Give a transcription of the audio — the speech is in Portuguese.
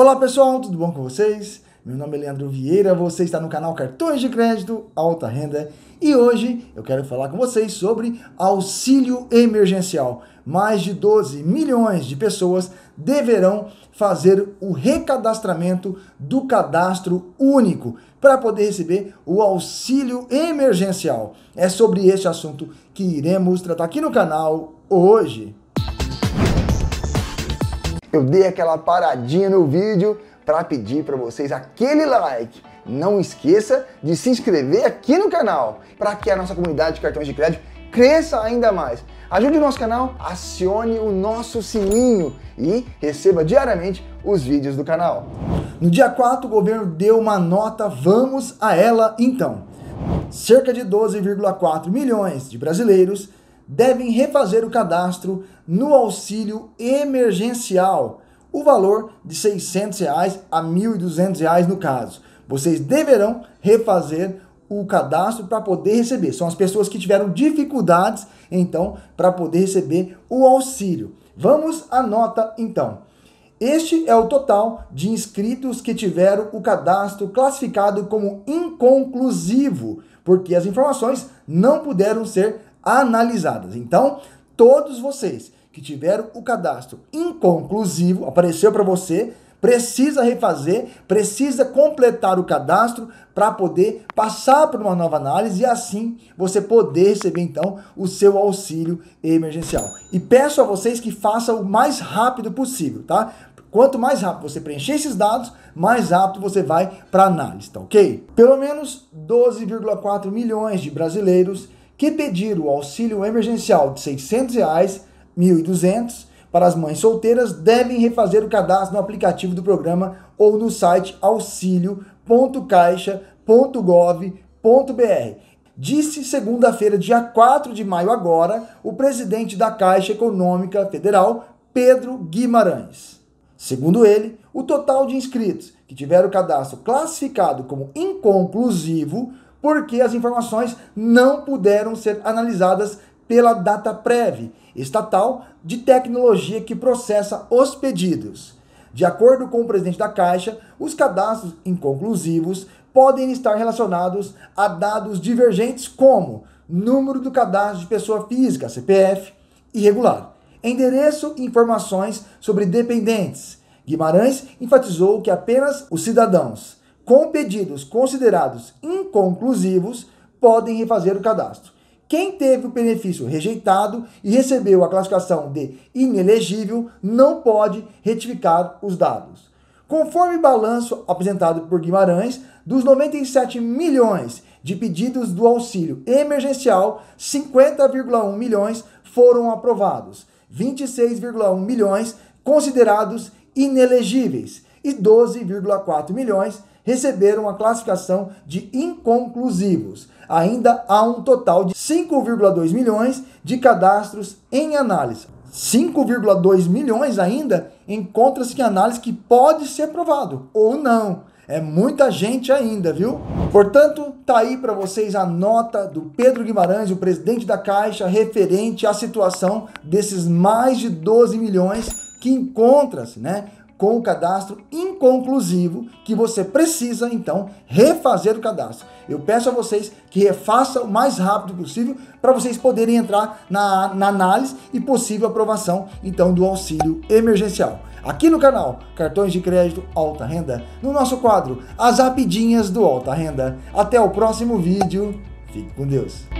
Olá pessoal, tudo bom com vocês? Meu nome é Leandro Vieira, você está no canal Cartões de Crédito Alta Renda e hoje eu quero falar com vocês sobre auxílio emergencial. Mais de 12 milhões de pessoas deverão fazer o recadastramento do cadastro único para poder receber o auxílio emergencial. É sobre este assunto que iremos tratar aqui no canal hoje. Eu dei aquela paradinha no vídeo para pedir para vocês aquele like. Não esqueça de se inscrever aqui no canal para que a nossa comunidade de cartões de crédito cresça ainda mais. Ajude o nosso canal, acione o nosso sininho e receba diariamente os vídeos do canal. No dia 4, o governo deu uma nota, vamos a ela então. Cerca de 12,4 milhões de brasileiros devem refazer o cadastro no auxílio emergencial, o valor de R$ 600 reais a R$ 1.200 no caso. Vocês deverão refazer o cadastro para poder receber. São as pessoas que tiveram dificuldades, então, para poder receber o auxílio. Vamos à nota, então. Este é o total de inscritos que tiveram o cadastro classificado como inconclusivo, porque as informações não puderam ser analisadas. Então, todos vocês que tiveram o cadastro inconclusivo, apareceu para você, precisa refazer, precisa completar o cadastro para poder passar por uma nova análise e assim você poder receber então o seu auxílio emergencial. E peço a vocês que façam o mais rápido possível, tá? Quanto mais rápido você preencher esses dados, mais rápido você vai para análise, tá ok? Pelo menos 12,4 milhões de brasileiros que pedir o auxílio emergencial de R$ 600, reais, 1.200 para as mães solteiras devem refazer o cadastro no aplicativo do programa ou no site auxilio.caixa.gov.br. Disse segunda-feira, dia 4 de maio, agora, o presidente da Caixa Econômica Federal, Pedro Guimarães. Segundo ele, o total de inscritos que tiveram o cadastro classificado como inconclusivo porque as informações não puderam ser analisadas pela DataPrev, estatal de tecnologia que processa os pedidos. De acordo com o presidente da Caixa, os cadastros inconclusivos podem estar relacionados a dados divergentes como número do cadastro de pessoa física, CPF, irregular, endereço e informações sobre dependentes. Guimarães enfatizou que apenas os cidadãos com pedidos considerados inconclusivos, podem refazer o cadastro. Quem teve o benefício rejeitado e recebeu a classificação de inelegível não pode retificar os dados. Conforme balanço apresentado por Guimarães, dos 97 milhões de pedidos do auxílio emergencial, 50,1 milhões foram aprovados, 26,1 milhões considerados inelegíveis e 12,4 milhões receberam a classificação de inconclusivos. Ainda há um total de 5,2 milhões de cadastros em análise. 5,2 milhões ainda encontra-se em é análise que pode ser aprovado ou não. É muita gente ainda, viu? Portanto, tá aí para vocês a nota do Pedro Guimarães, o presidente da Caixa, referente à situação desses mais de 12 milhões que encontra-se, né, com o cadastro conclusivo que você precisa então refazer o cadastro. Eu peço a vocês que refaçam o mais rápido possível para vocês poderem entrar na, na análise e possível aprovação então do auxílio emergencial. Aqui no canal Cartões de Crédito Alta Renda, no nosso quadro As Rapidinhas do Alta Renda. Até o próximo vídeo. Fique com Deus.